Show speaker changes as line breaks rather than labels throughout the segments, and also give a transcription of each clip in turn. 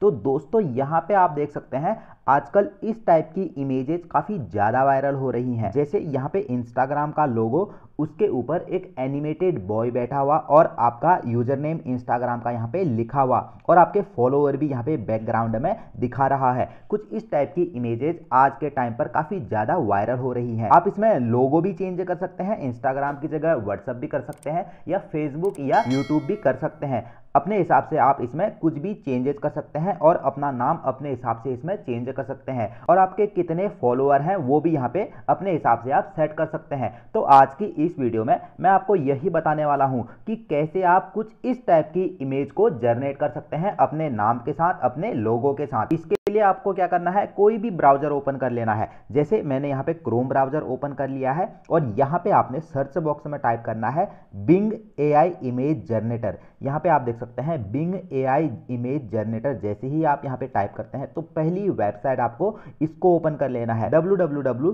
तो दोस्तों यहाँ पे आप देख सकते हैं आजकल इस टाइप की इमेजेस काफ़ी ज़्यादा वायरल हो रही हैं जैसे यहाँ पे इंस्टाग्राम का लोगो उसके ऊपर एक एनिमेटेड बॉय बैठा हुआ और आपका यूजर नेम इंस्टाग्राम का यहाँ पे लिखा हुआ और आपके फॉलोअर भी यहाँ पे बैकग्राउंड में दिखा रहा है कुछ इस टाइप की इमेजेस आज के टाइम पर काफ़ी ज़्यादा वायरल हो रही हैं आप इसमें लोगो भी चेंज कर सकते हैं इंस्टाग्राम की जगह व्हाट्सअप भी कर सकते हैं या फेसबुक या यूट्यूब भी कर सकते हैं अपने हिसाब से आप इसमें कुछ भी चेंजेस कर सकते हैं और अपना नाम अपने हिसाब से इसमें चेंज कर सकते हैं और आपके कितने फॉलोअर हैं वो भी यहाँ पे अपने हिसाब से आप सेट कर सकते हैं तो आज की इस वीडियो में मैं आपको यही बताने वाला हूँ कि कैसे आप कुछ इस टाइप की इमेज को जनरेट कर सकते हैं अपने नाम के साथ अपने लोगों के साथ इसके लिए आपको क्या करना है कोई भी ब्राउजर ओपन कर लेना है जैसे मैंने यहाँ पे क्रोम ब्राउजर ओपन कर लिया है और यहाँ पे आपने सर्च बॉक्स में टाइप करना है बिंग एआई इमेज जनरेटर यहाँ पे आप देख सकते हैं बिंग एआई इमेज जनरेटर जैसे ही आप यहाँ पे टाइप करते हैं तो पहली वेबसाइट आपको इसको ओपन कर लेना है डब्ल्यू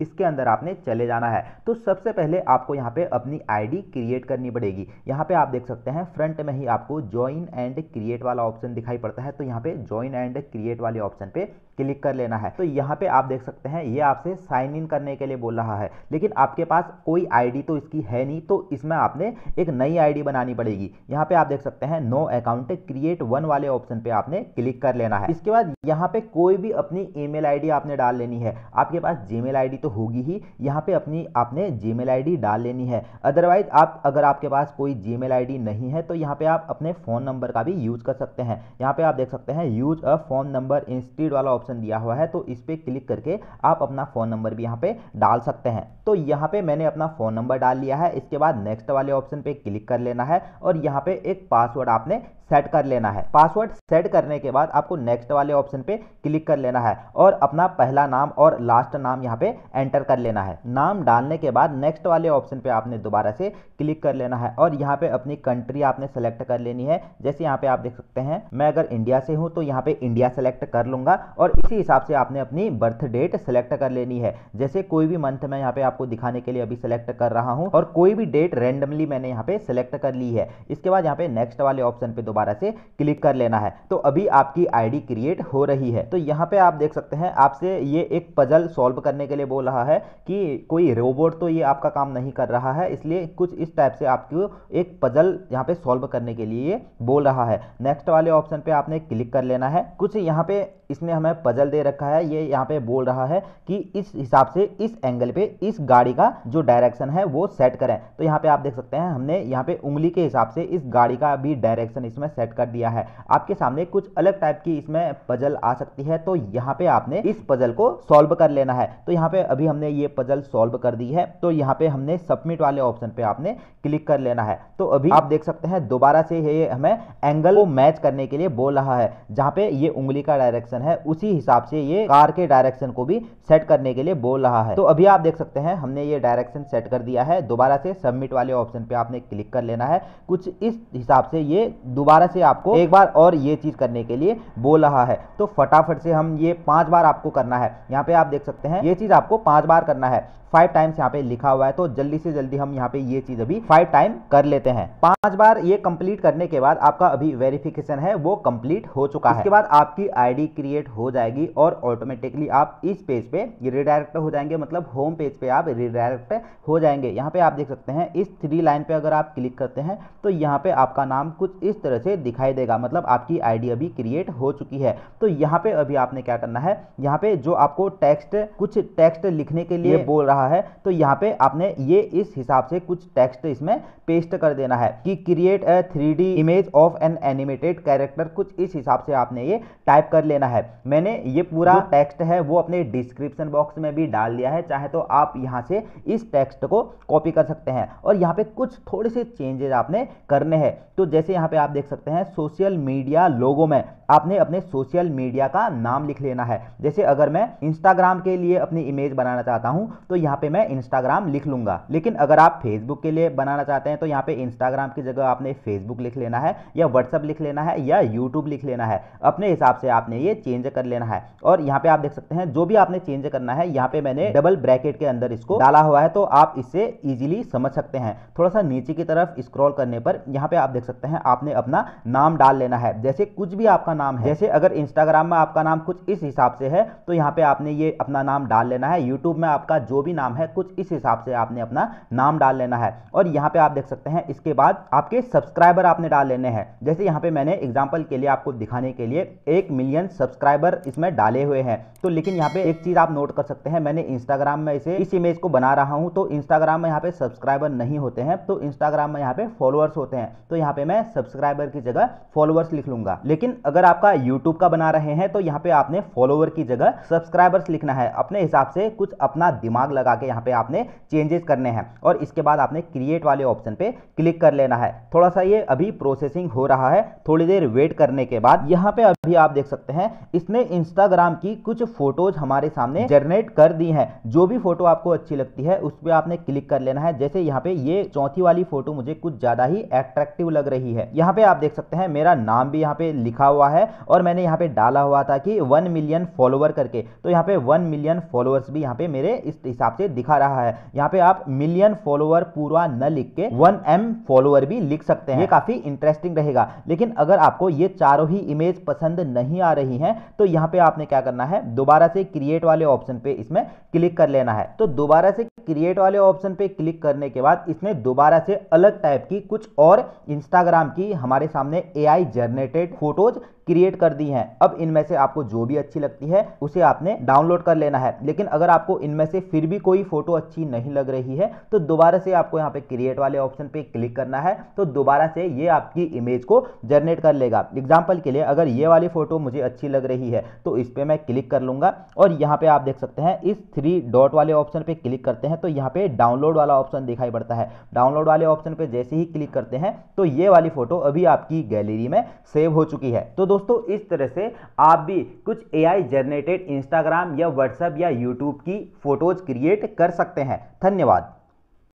इसके अंदर आपने चले जाना है तो सबसे पहले आपको यहाँ पे अपनी आई क्रिएट करनी पड़ेगी यहाँ पे आप देख सकते हैं फ्रंट में ही आपको ज्वाइन एंड क्रिएट वाला ऑप्शन दिखाई पड़ता है तो यहाँ पे ज्वाइन एंड क्रिएट वाले ऑप्शन पे क्लिक कर लेना है तो यहाँ पे आप देख सकते हैं ये आपसे साइन इन करने के लिए बोल रहा है लेकिन आपके पास कोई आईडी तो इसकी है नहीं तो इसमें आपने एक नई आईडी बनानी पड़ेगी यहाँ पे आप देख सकते हैं नो अकाउंट क्रिएट वन वाले ऑप्शन पे आपने क्लिक कर लेना है इसके बाद यहाँ पे कोई भी अपनी ई मेल आपने डाल लेनी है आपके पास जी मेल तो होगी ही यहाँ पे अपनी आपने जी मेल डाल लेनी है अदरवाइज आप अगर आपके पास कोई जी मेल नहीं है तो यहाँ पे आप अपने फोन नंबर का भी यूज कर सकते हैं यहाँ पे आप देख सकते हैं use a phone number instead वाला ऑप्शन दिया हुआ है तो इस पर क्लिक करके आप अपना फ़ोन नंबर भी यहाँ पे डाल सकते हैं तो यहाँ पे मैंने अपना फ़ोन नंबर डाल लिया है इसके बाद नेक्स्ट वाले ऑप्शन पे क्लिक कर लेना है और यहाँ पे एक पासवर्ड आपने सेट कर लेना है पासवर्ड सेट करने के बाद आपको नेक्स्ट वाले ऑप्शन पे क्लिक कर लेना है और अपना पहला नाम और लास्ट नाम यहाँ पे एंटर कर लेना है नाम डालने के बाद नेक्स्ट वाले ऑप्शन पे आपने दोबारा से क्लिक कर लेना है और यहाँ पे अपनी कंट्री आपने सेलेक्ट कर लेनी है जैसे यहाँ पे आप देख सकते हैं मैं अगर इंडिया से हूँ तो यहाँ पे इंडिया सेलेक्ट कर लूंगा और इसी हिसाब से आपने अपनी बर्थ डेट सेलेक्ट कर लेनी है जैसे कोई भी मंथ मैं यहाँ पे आपको दिखाने के लिए अभी सेलेक्ट कर रहा हूँ और कोई भी डेट रेंडमली मैंने यहाँ पे सेलेक्ट कर ली है इसके बाद यहाँ पे नेक्स्ट वाले ऑप्शन पे दोबारा से क्लिक कर लेना है तो अभी आपकी आईडी क्रिएट हो रही है तो यहाँ पे आप देख सकते हैं आपसे ये एक पजल सॉल्व करने के लिए बोल रहा है कि कोई रोबोट तो ये आपका काम नहीं कर रहा है इसलिए कुछ इस टाइप से आपको एक पजल यहाँ पे सॉल्व करने के लिए बोल रहा है नेक्स्ट वाले ऑप्शन पे आपने क्लिक कर लेना है कुछ यहाँ पे इसने हमें पजल दे रखा है ये यहाँ पे बोल रहा है कि इस हिसाब से इस एंगल पे इस गाड़ी का जो डायरेक्शन है वो सेट करें तो यहाँ पे आप देख सकते हैं हमने यहाँ पे उंगली के हिसाब से इस गाड़ी का भी डायरेक्शन इसमें इसमें सेट कर दिया है आपके सामने कुछ अलग टाइप की इसमें पजल आ सकती है तो यहाँ पे आपने इस पजल को सॉल्व कर लेना है तो यहाँ पे अभी हमने ये पजल सॉल्व कर दी है तो यहाँ पे हमने सबमिट वाले ऑप्शन पे आपने क्लिक कर लेना है तो अभी आप देख सकते हैं दोबारा से ये हमें एंगल को मैच करने के लिए बोल रहा है जहाँ पे ये उंगली का डायरेक्शन है उसी हिसाब से ये कार के डायरेक्शन को भी सेट करने के लिए बोल रहा है तो अभी आप देख सकते हैं हमने ये डायरेक्शन सेट कर दिया है दोबारा से सबमिट वाले ऑप्शन पे आपने क्लिक कर लेना है कुछ इस हिसाब से ये दोबारा दोबारा से आपको एक बार और ये चीज़ करने के लिए बोल रहा है तो फटाफट से हम ये पांच बार आपको करना है यहाँ पे आप देख सकते हैं ये चीज़ आपको पांच बार करना है फाइव टाइम्स यहाँ पे लिखा हुआ है तो जल्दी से जल्दी हम यहाँ पे ये चीज़ अभी फाइव टाइम कर लेते हैं पांच बार ये कंप्लीट करने के बाद आपका अभी वेरिफिकेशन है वो कंप्लीट हो चुका इसके है इसके बाद आपकी आईडी क्रिएट हो जाएगी और ऑटोमेटिकली आप इस पेज पे रिडायरेक्ट हो जाएंगे मतलब होम पेज पे आप रिडायरेक्ट हो जाएंगे यहाँ पे आप देख सकते हैं इस थ्री लाइन पे अगर आप क्लिक करते हैं तो यहाँ पे आपका नाम कुछ इस तरह से दिखाई देगा मतलब आपकी आईडी अभी क्रिएट हो चुकी है तो यहाँ पे अभी आपने क्या करना है यहाँ पे जो आपको टेक्स्ट कुछ टेक्स्ट लिखने के लिए बोल रहा है तो यहाँ पे आपने ये इस हिसाब से कुछ टेक्स्ट इसमें पेस्ट कर देना है कि create a three image of an animated character कुछ इस हिसाब से आपने ये टाइप कर लेना है मैंने ये पूरा टेक्स्ट है वो अपने डिस्क्रिप्शन बॉक्स में भी डाल दिया है चाहे तो आप यहाँ से इस टेक्स्ट को कॉपी कर सकते हैं और यहाँ पे कुछ थोड़े से चेंजेस आपने करने हैं तो जैसे यहाँ पे आप देख सकते सकते हैं सोशल मीडिया लोगों में आपने अपने सोशल मीडिया का नाम लिख लेना है जैसे अगर मैं इंस्टाग्राम के लिए अपनी इमेज बनाना चाहता हूं तो यहां पे मैं इंस्टाग्राम लिख लूंगा लेकिन अगर आप फेसबुक के लिए बनाना चाहते हैं तो यहां पे इंस्टाग्राम की जगह आपने फेसबुक लिख लेना है या व्हाट्सअप लिख लेना है या यूट्यूब लिख लेना है अपने हिसाब से आपने ये चेंज कर लेना है और यहाँ पे आप देख सकते हैं जो भी आपने चेंज करना है यहाँ पे मैंने डबल ब्रैकेट के अंदर इसको डाला हुआ है तो आप इसे इजिली समझ सकते हैं थोड़ा सा नीचे की तरफ स्क्रॉल करने पर यहाँ पे आप देख सकते हैं आपने अपना नाम डाल लेना है जैसे कुछ भी आपका आपका नाम है जैसे अगर इंस्टाग्राम में आपका नाम कुछ इस हिसाब से है तो यहाँ पे आपने ये अपना नाम डाल लेना है यूट्यूब में आपका जो भी नाम है कुछ इस हिसाब से आपने अपना नाम डाल लेना है और यहाँ पे आप देख सकते हैं इसके बाद आपके सब्सक्राइबर आपने डाल लेने हैं जैसे यहाँ पे मैंने एग्जाम्पल के लिए आपको दिखाने के लिए एक मिलियन सब्सक्राइबर इसमें डाले हुए हैं तो लेकिन यहाँ पे एक चीज आप नोट कर सकते हैं मैंने इंस्टाग्राम में इसे इस इमेज को बना रहा हूँ तो इंस्टाग्राम में यहाँ पे सब्सक्राइबर नहीं होते हैं तो इंस्टाग्राम में यहाँ पे फॉलोअर्स होते हैं तो यहाँ पे मैं सब्सक्राइबर की जगह फॉलोअर्स लिख लूंगा लेकिन अगर अगर आपका यूट्यूब का बना रहे हैं तो यहाँ पे आपने फॉलोवर की जगह सब्सक्राइबर्स लिखना है अपने हिसाब से कुछ अपना दिमाग लगा के यहाँ पे आपने चेंजेस करने हैं और इसके बाद आपने क्रिएट वाले ऑप्शन पे क्लिक कर लेना है थोड़ा सा ये अभी प्रोसेसिंग हो रहा है थोड़ी देर वेट करने के बाद यहाँ पे अभी आप देख सकते हैं इसने इंस्टाग्राम की कुछ फोटोज हमारे सामने जनरेट कर दी है जो भी फोटो आपको अच्छी लगती है उस पर आपने क्लिक कर लेना है जैसे यहाँ पे ये चौथी वाली फोटो मुझे कुछ ज्यादा ही एट्रेक्टिव लग रही है यहाँ पे आप देख सकते हैं मेरा नाम भी यहाँ पे लिखा हुआ है है और मैंने यहाँ पे डाला हुआ था कि वन मिलियन फॉलोवर करके तो यहाँ पे वन मिलियन फॉलोअर्स भी यहाँ पे मेरे इस हिसाब से दिखा रहा है यहाँ पे आप मिलियन फॉलोअर पूरा न लिख के वन एम फॉलोअर भी लिख सकते हैं ये काफी इंटरेस्टिंग रहेगा लेकिन अगर आपको ये चारों ही इमेज पसंद नहीं आ रही है तो यहाँ पे आपने क्या करना है दोबारा से क्रिएट वाले ऑप्शन पे इसमें क्लिक कर लेना है तो दोबारा से क्रिएट वाले ऑप्शन पे क्लिक करने के बाद इसमें दोबारा से अलग टाइप की कुछ और इंस्टाग्राम की हमारे सामने एआई जनरेटेड फोटोज क्रिएट कर दी हैं अब इनमें से आपको जो भी अच्छी लगती है उसे आपने डाउनलोड कर लेना है लेकिन अगर आपको इनमें से फिर भी कोई फोटो अच्छी नहीं लग रही है तो दोबारा से आपको यहाँ पे क्रिएट वाले ऑप्शन पे क्लिक करना है तो दोबारा से ये आपकी इमेज को जनरेट कर लेगा एग्जाम्पल के लिए अगर ये वाली फोटो मुझे अच्छी लग रही है तो इस पर मैं क्लिक कर लूँगा और यहाँ पर आप देख सकते हैं इस थ्री डॉट वाले ऑप्शन पर क्लिक करते हैं तो यहाँ पर डाउनलोड वाला ऑप्शन दिखाई पड़ता है डाउनलोड वाले ऑप्शन पर जैसे ही क्लिक करते हैं तो ये वाली फोटो अभी आपकी गैलरी में सेव हो चुकी है तो दोस्तों इस तरह से आप भी कुछ एआई जनरेटेड इंस्टाग्राम या व्हाट्सएप या यूट्यूब की फ़ोटोज़ क्रिएट कर सकते हैं धन्यवाद